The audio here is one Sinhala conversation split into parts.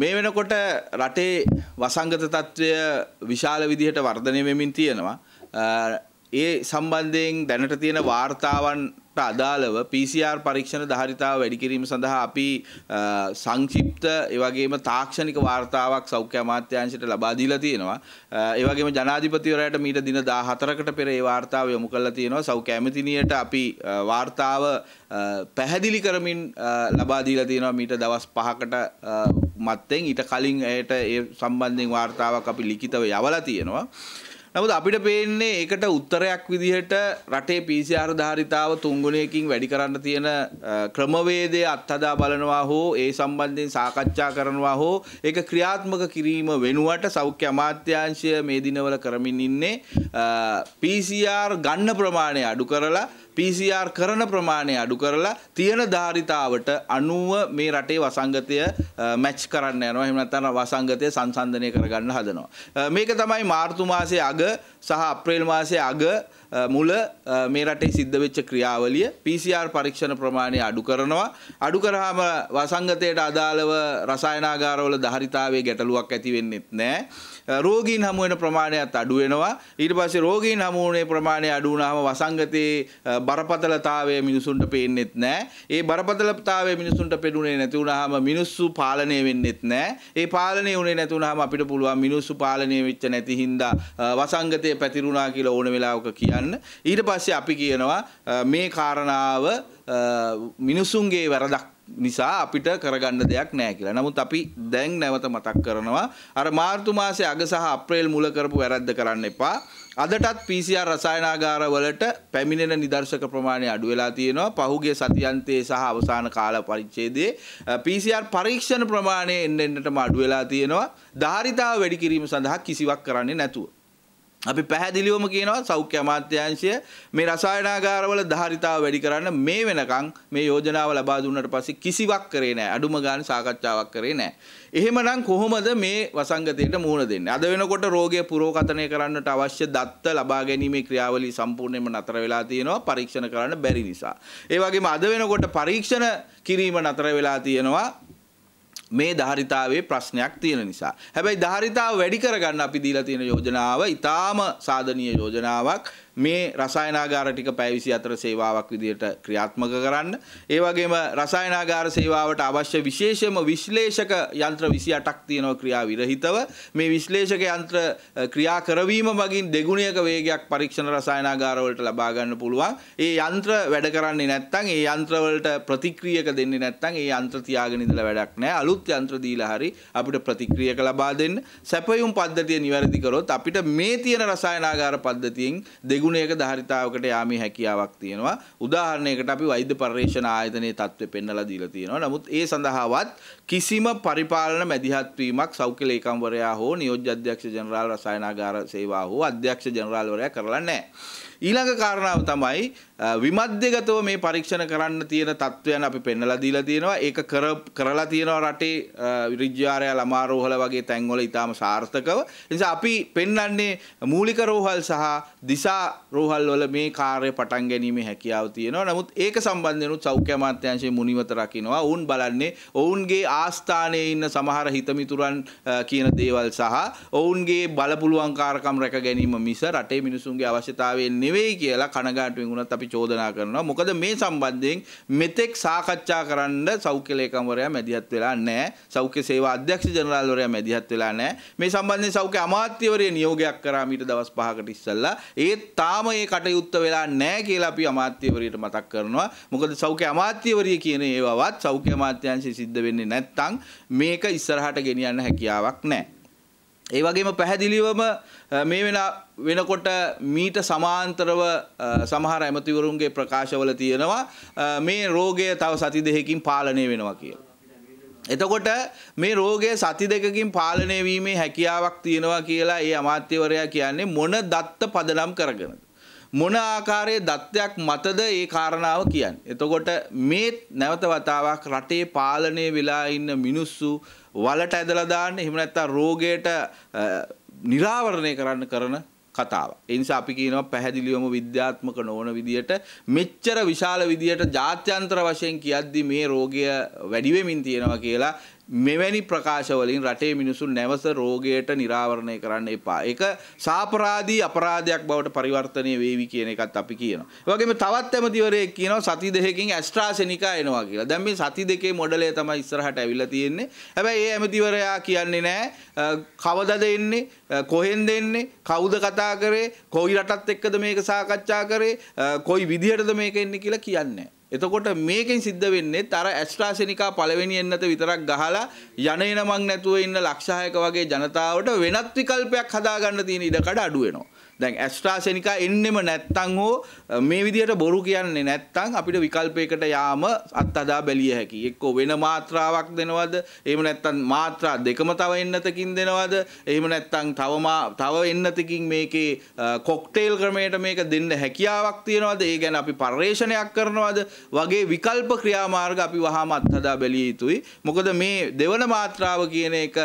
මේ වෙනකොට රටේ වසංගත තත්ත්වය විශාල විදිහට වර්ධනය වෙමින් තියෙනවා. ඒ සම්බන්ධයෙන් දැනට තියෙන වාර්තාවන් අදාළව PCR පරීක්ෂණ ධාරිතාව වැඩි කිරීම සඳහා අපි සංක්ෂිප්ත එවැගේම තාක්ෂණික වාර්තාවක් සෞඛ්‍ය අමාත්‍යාංශයට ලබා දීලා තියෙනවා. ඒ වගේම ජනාධිපතිවරයාට මීට දින 14කට පෙර ඒ වාර්තාව යොමු කරලා තියෙනවා. සෞඛ්‍ය ඇමතිනියට අපි වාර්තාව පැහැදිලි කරමින් ලබා දීලා තියෙනවා මීට දවස් 5කට මත්තෙන් ඊට කලින් එයට ඒ සම්බන්ධයෙන් වාර්තාවක් අපි ලිඛිතව යවලා තියෙනවා. නමුත් අපිට පේන්නේ ඒකට උත්තරයක් විදිහට රටේ PCR ධාරිතාව තුන්ගුණයකින් වැඩි කරන්න තියෙන ක්‍රමවේදය අත්හදා බලනවා හෝ ඒ සම්බන්ධයෙන් සාකච්ඡා කරනවා හෝ ඒක ක්‍රියාත්මක කිරීම වෙනුවට සෞඛ්‍ය අමාත්‍යාංශය මේ දිනවල කරමින් ඉන්නේ PCR ගන්න ප්‍රමාණය අඩු කරලා PCR කරන ප්‍රමාණය අඩු කරලා තියෙන ධාරිතාවට අනුව මේ රටේ වසංගතය මැච් කරන්න යනවා එහෙම නැත්නම් වසංගතය සංසන්දනය කරගන්න හදනවා. මේක තමයි මාර්තු මාසයේ අග සහ අප්‍රේල් මාසය අග මුල මේ රටේ සිද්ධ වෙච්ච ක්‍රියාවලිය PCR පරීක්ෂණ ප්‍රමාණය අඩු කරනවා අඩු කරාම වසංගතයට අදාළව රසායනාගාරවල දහරිතාවයේ ගැටලුවක් ඇති වෙන්නෙත් නැහැ රෝගීන් හමු වෙන ප්‍රමාණයත් අඩු වෙනවා ඊට පස්සේ රෝගීන් හමු වුණේ ප්‍රමාණය අඩු වුණාම වසංගතයේ බරපතලතාවය මිනිසුන්ට පේන්නෙත් නැහැ ඒ බරපතලතාවය මිනිසුන්ට පෙනුනේ නැති වුණාම මිනිස්සු පාලනය වෙන්නෙත් නැහැ ඒ පාලනය වුණේ නැති වුණාම අපිට පුළුවන් මිනිස්සු පාලනය වෙච්ච නැති හින්දා වසංගතය විවාදය පැතිරුණා කියලා ඕන වෙලාවක කියන්න. ඊට පස්සේ අපි කියනවා මේ කාරණාව මිනිසුන්ගේ වැරදක් නිසා අපිට කරගන්න දෙයක් නෑ කියලා. නමුත් අපි දැන් නැවත මතක් කරනවා අර මාර්තු මාසේ අග සහ අප්‍රේල් මුල කරපු වැරද්ද කරන්න එපා. අදටත් PCR රසායනාගාර වලට පැමිණෙන නිදර්ශක ප්‍රමාණය අඩු වෙලා තියෙනවා. පහුගිය සතියන්තයේ සහ අවසාන කාල පරිච්ඡේදයේ PCR පරීක්ෂණ ප්‍රමාණය එන්න එන්නටම අඩු වෙලා තියෙනවා. ධාරිතාව වැඩි කිරීම සඳහා කිසිවක් කරන්නේ නැතුව. අපි පැහැදිලිවම කියනවා සෞඛ්‍ය අමාත්‍යාංශය මේ රසායනාගාරවල ධාරිතාව වැඩි කරන්න මේ වෙනකන් මේ යෝජනාව ලබා දුන්නට පස්සේ කිසිවක් කරේ නැහැ. අඩුම ගානේ සාකච්ඡාවක් කරේ නැහැ. එහෙමනම් කොහොමද මේ වසංගතයට මුහුණ දෙන්නේ? අද වෙනකොට රෝගය පුරෝකථනය කරන්නට අවශ්‍ය දත්ත ලබා ගැනීමේ ක්‍රියාවලිය සම්පූර්ණයෙන්ම නතර වෙලා තියෙනවා පරීක්ෂණ කරන්න බැරි නිසා. ඒ වගේම අද වෙනකොට පරීක්ෂණ කිරීම නතර වෙලා තියෙනවා මේ ධාරිතාවේ ප්‍රශ්නයක් තියෙන නිසා. හැබැයි ධාරිතාව වැඩි කරගන්න අපි දීලා තියෙන යෝජනාව ඊටාම සාධනීය යෝජනාවක්. මේ රසායනාගාර ටික පැය 24 සේවාවක් විදිහට ක්‍රියාත්මක කරන්න. ඒ වගේම රසායනාගාර සේවාවට අවශ්‍ය විශේෂම විශ්ලේෂක යන්ත්‍ර 28ක් තියෙනවා ක්‍රියා විරහිතව. මේ විශ්ලේෂක යන්ත්‍ර ක්‍රියා කරවීම මගින් දෙගුණයක වේගයක් පරීක්ෂණ රසායනාගාර වලට ලබා ගන්න පුළුවන්. ඒ යන්ත්‍ර වැඩ කරන්නේ නැත්නම් ඒ යන්ත්‍ර වලට ප්‍රතික්‍රියක දෙන්නේ නැත්නම් ඒ යන්ත්‍ර තියාගෙන ඉඳලා වැඩක් නැහැ. අලුත් යන්ත්‍ර දීලා හරි අපිට ප්‍රතික්‍රියක ලබා දෙන්න. සැපයුම් පද්ධතිය නිවැරදි කරොත් අපිට මේ තියෙන රසායනාගාර පද්ධතියෙන් දෙගුණ ත්‍රිගුණයක ධාරිතාවකට යාමේ හැකියාවක් තියෙනවා. උදාහරණයකට අපි වෛද්‍ය පර්යේෂණ ආයතනයේ තත්ත්වය පෙන්වලා දීලා තියෙනවා. නමුත් ඒ සඳහාවත් කිසිම පරිපාලන මැදිහත් වීමක් සෞඛ්‍ය ලේකම්වරයා හෝ නියෝජ්‍ය අධ්‍යක්ෂ ජනරාල් රසායනාගාර සේවා හෝ අධ්‍යක්ෂ ජනරාල්වරයා කරලා නැහැ. ඊළඟ කාරණාව තමයි විමධ්‍යගතව මේ පරීක්ෂණ කරන්න තියෙන තත්ත්වයන් අපි පෙන්නලා දීලා තියෙනවා ඒක කර කරලා තියෙනවා රටේ විරිජ්‍යාරය ළමා රෝහල වගේ තැන්වල ඊටාම සාර්ථකව නිසා අපි පෙන්වන්නේ මූලික රෝහල් සහ දිසා රෝහල් වල මේ කාර්ය පටන් ගැනීමේ හැකියාව තියෙනවා නමුත් ඒක සම්බන්ධයෙන් උත් සෞඛ්‍ය අමාත්‍යාංශයේ මුනිවත රකින්නවා ඔවුන් බලන්නේ ඔවුන්ගේ ආස්ථානයේ ඉන්න සමහර හිතමිතුරන් කියන දේවල් සහ ඔවුන්ගේ බලපුලුවන්කාරකම් රැක ගැනීම මිස රටේ මිනිසුන්ගේ අවශ්‍යතාවය නෙවෙයි කියලා කනගාටුවෙන් වුණත් අපි චෝදනා කරනවා. මොකද මේ සම්බන්ධයෙන් මෙතෙක් සාකච්ඡා කරන්න සෞඛ්‍ය ලේකම්වරයා මැදිහත් වෙලා නැහැ. සෞඛ්‍ය සේවා අධ්‍යක්ෂ ජනරාල්වරයා මැදිහත් වෙලා නැහැ. මේ සම්බන්ධයෙන් සෞඛ්‍ය අමාත්‍යවරය නියෝගයක් කරා මීට දවස් 5කට ඉස්සෙල්ලා. ඒත් තාම ඒ කටයුත්ත වෙලා නැහැ කියලා අපි අමාත්‍යවරයට මතක් කරනවා. මොකද සෞඛ්‍ය අමාත්‍යවරිය කියන ඒවවත් සෞඛ්‍ය අමාත්‍යාංශය සිද්ධ වෙන්නේ නැත්නම් මේක ඉස්සරහට ගෙනියන්න හැකියාවක් නැහැ. ඒ වගේම පැහැදිලිවම මේ වෙන වෙනකොට මීට සමාන්තරව සමහර ඇමතිවරුන්ගේ ප්‍රකාශවල තියෙනවා මේ රෝගය තව සති දෙකකින් පාලනය වෙනවා කියලා. එතකොට මේ රෝගය සති දෙකකින් පාලනය වීමේ හැකියාවක් තියෙනවා කියලා ඒ අමාත්‍යවරයා කියන්නේ මොන දත්ත පදනම් කරගෙනද? මොන ආකාරයේ දත්තයක් මතද ඒ කාරණාව කියන්නේ. එතකොට මේ නැවත වතාවක් රටේ පාලනය වෙලා ඉන්න මිනිස්සු වලට ඇදලා දාන්න එහෙම නැත්නම් රෝගයට निराවරණය කරන්න කරන කතාව. ඒ නිසා අපි කියනවා පැහැදිලිවම විද්‍යාත්මක නොවන විදියට මෙච්චර විශාල විදියට ජාත්‍යන්තර වශයෙන් කියද්දි මේ රෝගය වැඩි වෙමින් තියෙනවා කියලා මෙවැනි ප්‍රකාශවලින් රටේ මිනිසුන් නැවස රෝගයට නිරාවරණය කරන්න එපා. ඒක සාපරාධී අපරාධයක් බවට පරිවර්තනය වේවි කියන එකත් අපි කියනවා. ඒ වගේම තවත් ඇමතිවරයෙක් කියනවා සති දෙකකින් ඇස්ට්‍රාසෙනිකා එනවා කියලා. දැන් මේ සති දෙකේ මොඩලය තමයි ඉස්සරහට ඇවිල්ලා තියෙන්නේ. හැබැයි ඒ ඇමතිවරයා කියන්නේ නැහැ කවදද එන්නේ, කොහෙන්ද එන්නේ, කවුද කතා කරේ, කොයි රටත් එක්කද මේක සාකච්ඡා කරේ, කොයි විදිහටද මේක එන්නේ කියලා කියන්නේ නැහැ. එතකොට මේකෙන් සිද්ධ වෙන්නේ අර ඇස්ට්‍රාසෙනිකා පළවෙනි එන්නත විතරක් ගහලා යන එනමක් නැතුව ඉන්න ලක්ෂ 6ක වගේ ජනතාවට වෙනත් විකල්පයක් හදාගන්න තියෙන ඉඩකඩ අඩු වෙනවා. දැන් ඇස්ට්‍රාසෙනිකා එන්නෙම නැත්තම් හෝ මේ විදිහට බොරු කියන්නේ නැත්තම් අපිට විකල්පයකට යාම අත්හදා බැලිය හැකි. එක්කෝ වෙන මාත්‍රාවක් දෙනවද? එහෙම නැත්තම් මාත්‍රා දෙකම තව එන්නතකින් දෙනවද? එහෙම නැත්තම් තව තව එන්නතකින් මේකේ කොක්ටේල් ක්‍රමයට මේක දෙන්න හැකියාවක් තියනවද? ඒ ගැන අපි පර්යේෂණයක් කරනවද? වගේ විකල්ප ක්‍රියාමාර්ග අපි වහාම අත්හදා බැලිය යුතුයි. මොකද මේ දෙවන මාත්‍රාව කියන එක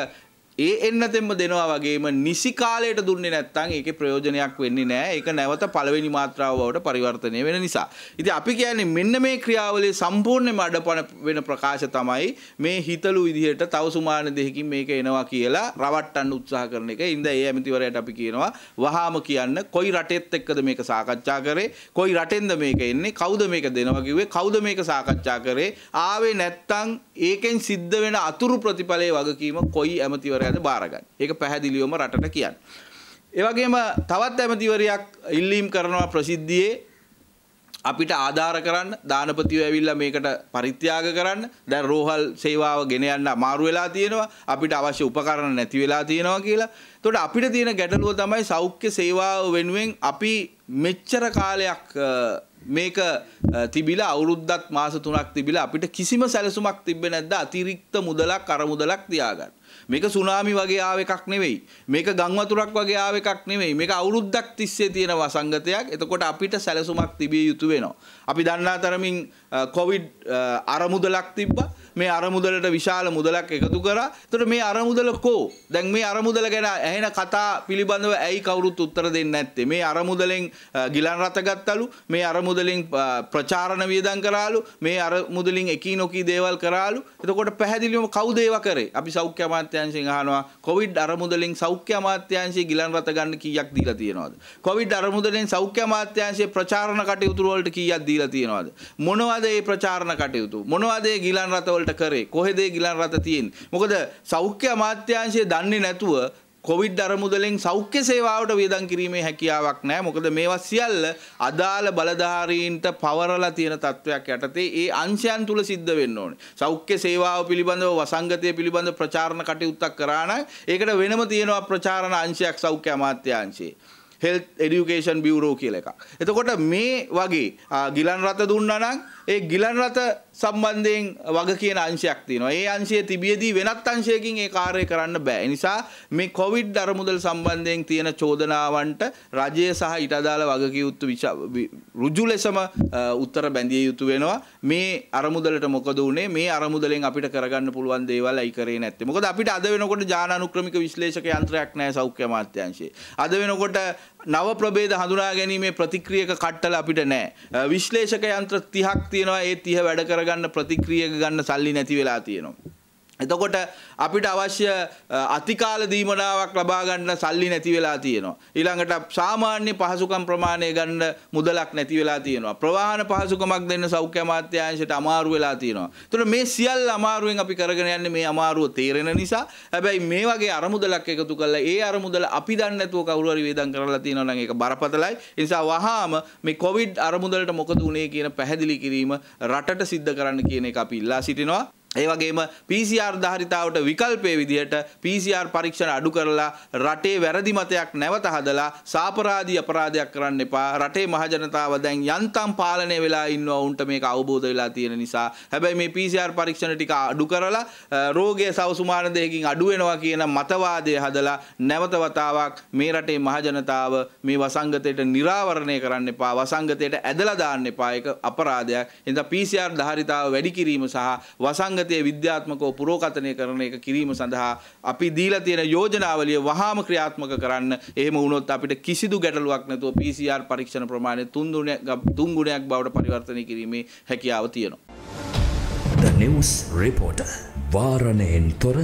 ඒ එන්නතෙම දෙනවා වගේම නිසි කාලයට දුන්නේ නැත්නම් ඒකේ ප්‍රයෝජනයක් වෙන්නේ නැහැ. ඒක නැවත පළවෙනි මාත්‍රාව බවට පරිවර්තනය වෙන නිසා. ඉතින් අපි කියන්නේ මෙන්න මේ ක්‍රියාවලිය සම්පූර්ණයෙන්ම අඩපණ වෙන ප්‍රකාශ තමයි මේ හිතලු විදිහට තව සුමාන දෙකකින් මේක එනවා කියලා රවට්ටන්න උත්සාහ කරන එක. ඉඳ ඒ ඇමතිවරයාට අපි කියනවා වහාම කියන්න කොයි රටෙත් එක්කද මේක සාකච්ඡා කරේ? කොයි රටෙන්ද මේක එන්නේ? කවුද මේක දෙනවා කිව්වේ? කවුද මේක සාකච්ඡා කරේ? ආවේ නැත්තම් ඒකෙන් සිද්ධ වෙන අතුරු ප්‍රතිඵලයේ වගකීම කොයි ඇමතිවරයා අධිකාරයද බාරගන්න. ඒක පැහැදිලිවම රටට කියන්න. ඒ වගේම තවත් ඇමතිවරයක් ඉල්ලීම් කරනවා ප්‍රසිද්ධියේ අපිට ආධාර කරන්න දානපතිව ඇවිල්ලා මේකට පරිත්‍යාග කරන්න දැන් රෝහල් සේවාව ගෙන යන්න අමාරු වෙලා තියෙනවා අපිට අවශ්‍ය උපකරණ නැති වෙලා තියෙනවා කියලා. එතකොට අපිට තියෙන ගැටලුව තමයි සෞඛ්‍ය සේවාව වෙනුවෙන් අපි මෙච්චර කාලයක් මේක තිබිලා අවුරුද්දක් මාස 3ක් තිබිලා අපිට කිසිම සැලසුමක් තිබ්බේ නැද්ද අතිරික්ත මුදලක් අර මුදලක් තියාගන්න. මේක සුනාමි වගේ ආව එකක් නෙවෙයි. මේක ගම් වතුරක් වගේ ආව එකක් නෙවෙයි. මේක අවුරුද්දක් තිස්සේ තියෙන වසංගතයක්. එතකොට අපිට සැලසුමක් තිබිය යුතු වෙනවා. අපි දන්නා තරමින් කොවිඩ් අරමුදලක් තිබ්බා. මේ අරමුදලට විශාල මුදලක් එකතු කරා. එතකොට මේ අරමුදල කෝ? දැන් මේ අරමුදල ගැන ඇහෙන කතා පිළිබඳව ඇයි කවුරුත් උත්තර දෙන්නේ නැත්තේ? මේ අරමුදලෙන් ගිලන් රත ගත්තලු. මේ අරමුදලෙන් ප්‍රචාරණ වියදම් කරාලු. මේ අරමුදලින් එකී නොකී දේවල් කරාලු. එතකොට පැහැදිලිවම කවුද ඒවා කරේ? අපි සෞඛ්‍ය අමාත්‍යංශයෙන් අහනවා කොවිඩ් අරමුදලෙන් සෞඛ්‍ය අමාත්‍යංශය ගිලන් රත ගන්න කීයක් දීලා තියෙනවද? කොවිඩ් අරමුදලෙන් සෞඛ්‍ය අමාත්‍යංශයේ ප්‍රචාරණ කටයුතු වලට කීයක් දීලා තියෙනවද? මොනවද මේ ප්‍රචාරණ කටයුතු? මොනවද මේ ගිලන් රත වලට කරේ? කොහෙද ගිලන් රත තියෙන්නේ? මොකද සෞඛ්‍ය අමාත්‍යංශය දන්නේ නැතුව කොවිඩ් අරමුදලෙන් සෞඛ්‍ය සේවාවට වියදම් කිරීමේ හැකියාවක් නැහැ. මොකද මේවා සියල්ල අදාළ බලධාරීන්ට පවරලා තියෙන තත්වයක් යටතේ ඒ අංශයන් තුල සිද්ධ වෙන්න ඕනේ. සෞඛ්‍ය සේවාව පිළිබඳව වසංගතය පිළිබඳ ප්‍රචාරණ කටයුත්තක් කරා නම් ඒකට වෙනම තියෙනවා ප්‍රචාරණ අංශයක් සෞඛ්‍ය අමාත්‍යාංශයේ. හෙල්ත් එඩියුකේෂන් බියුරෝ කියල එක. එතකොට මේ වගේ ගිලන් රත දුන්නනම් ඒ ගිලන් රථ සම්බන්ධයෙන් වග කියන අංශයක් තියෙනවා. ඒ අංශය තිබියදී වෙනත් අංශයකින් ඒ කාර්යය කරන්න බෑ. ඒ නිසා මේ කොවිඩ් අරමුදල් සම්බන්ධයෙන් තියෙන චෝදනාවන්ට රජය සහ ඊට අදාළ වගකීම් ඍජු ලෙසම උත්තර බැඳිය යුතු වෙනවා. මේ අරමුදලට මොකද උනේ? මේ අරමුදලෙන් අපිට කරගන්න පුළුවන් දේවල් ඇයි කරේ නැත්තේ? මොකද අපිට අද වෙනකොට ජානානුක්‍රමික විශ්ලේෂක යන්ත්‍රයක් නැහැ සෞඛ්‍ය අමාත්‍යාංශයේ. අද වෙනකොට නව ප්‍රභේද හඳුනා ගැනීමේ ප්‍රතික්‍රියක කට්ටල අපිට නැහැ. විශ්ලේෂක යන්ත්‍ර 30ක් තියෙනවා ඒ තිය වැඩ කරගන්න ප්‍රතික්‍රියක ගන්න සල්ලි නැති වෙලා තියෙනවා. එතකොට අපිට අවශ්‍ය අතිකාල දීමනාවක් ලබා ගන්න සල්ලි නැති වෙලා තියෙනවා. ඊළඟට සාමාන්‍ය පහසුකම් ප්‍රමාණය ගන්න මුදලක් නැති වෙලා තියෙනවා. ප්‍රවාහන පහසුකමක් දෙන්න සෞඛ්‍ය අමාත්‍යාංශයට අමාරු වෙලා තියෙනවා. එතකොට මේ සියල්ල අමාරුවෙන් අපි කරගෙන යන්නේ මේ අමාරුව තේරෙන නිසා. හැබැයි මේ වගේ අරමුදලක් එකතු කරලා ඒ අරමුදල අපි දන්නේ නැතුව කවුරු හරි වේදම් කරලා තියෙනවා නම් ඒක බරපතලයි. ඒ නිසා වහාම මේ කොවිඩ් අරමුදලට මොකද වුනේ කියන පැහැදිලි කිරීම රටට සිද්ධ කරන්න කියන එක අපි ඉල්ලා සිටිනවා. ඒවගේම PCR ධාරිතාවට විකල්පය විදිහට PCR පරීක්ෂණ අඩු කරලා රටේ වැරදි මතයක් නැවත හදලා සාපරාධී අපරාධයක් කරන්න එපා රටේ මහජනතාව දැන් යන්තම් පාලනය වෙලා ඉන්නවා උන්ට මේක අවබෝධ වෙලා තියෙන නිසා හැබැයි මේ PCR පරීක්ෂණ ටික අඩු කරලා රෝගය සවසුමාන දෙකකින් අඩු වෙනවා කියන මතවාදය හදලා නැවත වතාවක් මේ රටේ මහජනතාව මේ වසංගතයට निराවරණය කරන්න එපා වසංගතයට ඇදලා දාන්න එපා ඒක අපරාධයක් එනිසා PCR ධාරිතාව වැඩි කිරීම සහ වසංගත සංගතය විද්‍යාත්මකව පුරෝකථනය කරන එක කිරීම සඳහා අපි දීලා තියෙන යෝජනාවලිය වහාම ක්‍රියාත්මක කරන්න. එහෙම වුණොත් අපිට කිසිදු ගැටලුවක් නැතුව PCR පරීක්ෂණ ප්‍රමාණය තුන් ගුණයක් බවට පරිවර්තනය කිරීමේ හැකියාව තියෙනවා. The News Reporter වාරණයෙන් තොර